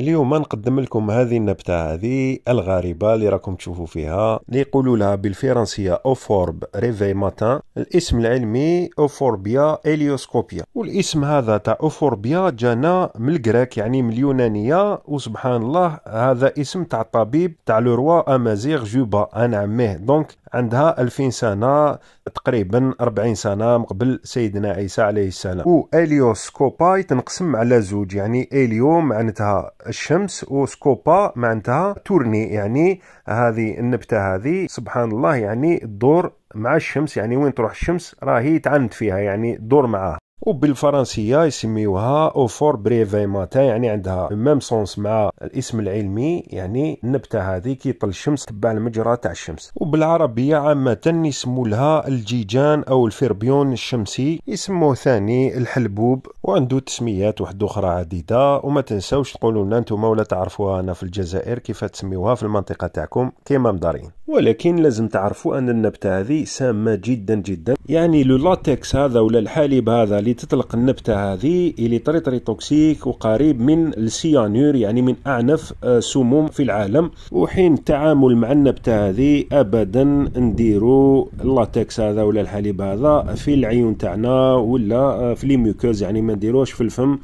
اليوم نقدم لكم هذه النبتة هذه الغريبة اللي راكم تشوفوا فيها اللي يقولوا لها بالفرنسية أوفورب ريفي ماتان الاسم العلمي أوفوربيا إليوسكوبيا والاسم هذا تاع أوفوربيا جانا من الكريك يعني من اليونانية وسبحان الله هذا اسم تاع الطبيب تاع لوروا أمازيغ جوبا أنا عميه دونك عندها 2000 سنه تقريبا 40 سنه مقبل قبل سيدنا عيسى عليه السلام واليوس كوبا تنقسم على زوج يعني اليو معناتها الشمس وسكوبا معناتها تورني يعني هذه النبته هذه سبحان الله يعني الدور مع الشمس يعني وين تروح الشمس راهي تعند فيها يعني دور معها وبالفرنسيه يسميوها اوفور بريفي ماتا يعني عندها ميم سونس مع الاسم العلمي يعني النبته هذه كي يطل الشمس تبع المجرى تاع الشمس وبالعربيه عامه يسمو لها الجيجان او الفربيون الشمسي يسموه ثاني الحلبوب وعنده تسميات واحد اخرى عديده وما تنساوش تقولوا لنا انتم ولا تعرفوها هنا في الجزائر كيف تسميوها في المنطقه تاعكم كيما مدارين ولكن لازم تعرفوا ان النبته هذه سامه جدا جدا يعني لو لاتكس هذا ولا الحليب هذا اللي تطلق النبتة هذه اللي طري طري توكسيك وقريب من السيانور يعني من أعنف آه، سموم في العالم وحين التعامل مع النبتة هذه أبدا نديرو اللاتكس هذا ولا الحليب هذا في العيون تاعنا ولا آه، في لي ميوكوز يعني ما نديروش في الفم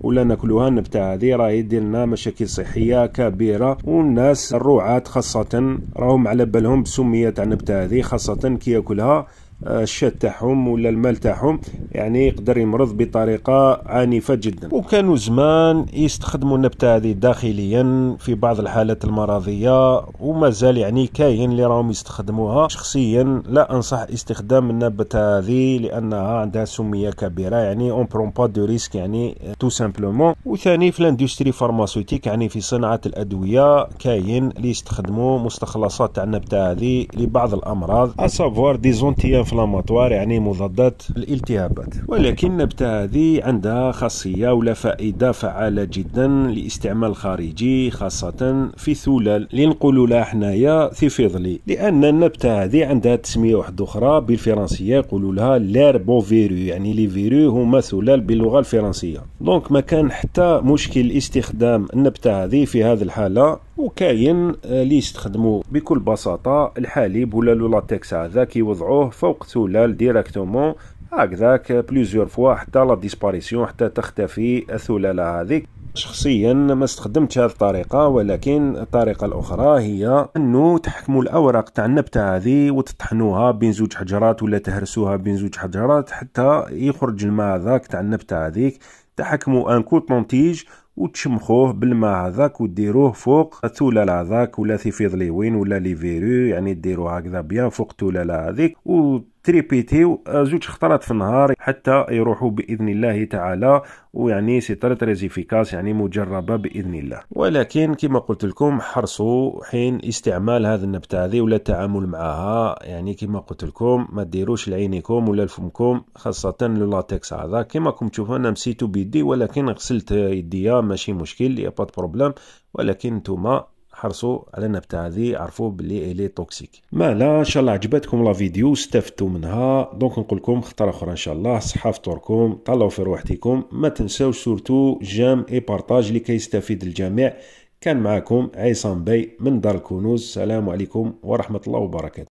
ولا ناكلوها النبتة هذه راهي يدير لنا مشاكل صحية كبيرة والناس الرعاة خاصة راهم على بالهم بسمية تاع النبتة هذه خاصة كي ياكلها الشات تاعهم ولا المال تاعهم يعني يقدر يمرض بطريقه عنيفه جدا وكانوا زمان يستخدموا النبته هذه داخليا في بعض الحالات المرضيه ومازال يعني كاين اللي راهم يستخدموها شخصيا لا انصح استخدام النبته هذه لانها عندها سميه كبيره يعني اون برون با دو ريسك يعني تو سامبلومون وثاني في لاندستري فارماسيوتيك يعني في صناعه الادويه كاين اللي يستخدموا مستخلصات تاع النبته هذه لبعض الامراض اسافوار دي زونتي انفلاماتوار يعني مضادات الالتهابات ولكن النبتة هذه عندها خاصية ولا فائدة فعالة جدا لاستعمال خارجي خاصة في الثلال اللي نقولوا لها حنايا ثيفيضلي لأن النبتة هذه عندها تسمية واحدة أخرى بالفرنسية يقولوا لها ليربو فيرو يعني لي فيرو هما ثلال باللغة الفرنسية دونك ما كان حتى مشكل استخدام النبتة هذه في هذه الحالة وكاين آه، اللي يستخدموا بكل بساطه الحليب ولا لو لاتكس هذا كيوضعوه فوق تولال ديريكتومون هكذاك بليزيور فوا حتى لا ديسباريسيون حتى تختفي الثلاله هذيك شخصيا ما استخدمتش هذه الطريقه ولكن الطريقه الاخرى هي انه تحكموا الاوراق تاع النبته هذه وتطحنوها بين زوج حجرات ولا تهرسوها بين زوج حجرات حتى يخرج الماء هذاك تاع النبته هذيك تحكموا ان كوطونتيج وتشمخوه بالماء هذاك وديروه فوق التولال هذاك ولا تيفيض فيضليوين ولا لي فيرو يعني ديروه هكذا بيان فوق التولال هذيك و تريبيتيو زوج خطرات في النهار حتى يروحوا باذن الله تعالى ويعني سي طري تري زيفيكاس يعني مجربه باذن الله ولكن كما قلت لكم حرصوا حين استعمال هذا النبته هذه ولا التعامل معها يعني كما قلت لكم ما ديروش لعينيكم ولا لفمكم خاصه اللاتكس هذا كما راكم تشوفوا انا مسيتو بيدي ولكن غسلت يديا ماشي مشكل يا با بروبليم ولكن نتوما حرصوا على النبته هذه عرفوا بلي الي توكسيك مالا ان شاء الله عجبتكم لا فيديو استفدتوا منها دونك نقول لكم خطره اخرى ان شاء الله صحه فطوركم طلعوا في روحتكم ما تنساوش سورتو جام اي بارطاج لكي يستفيد الجميع كان معكم عصام بي من دار الكنوز السلام عليكم ورحمه الله وبركاته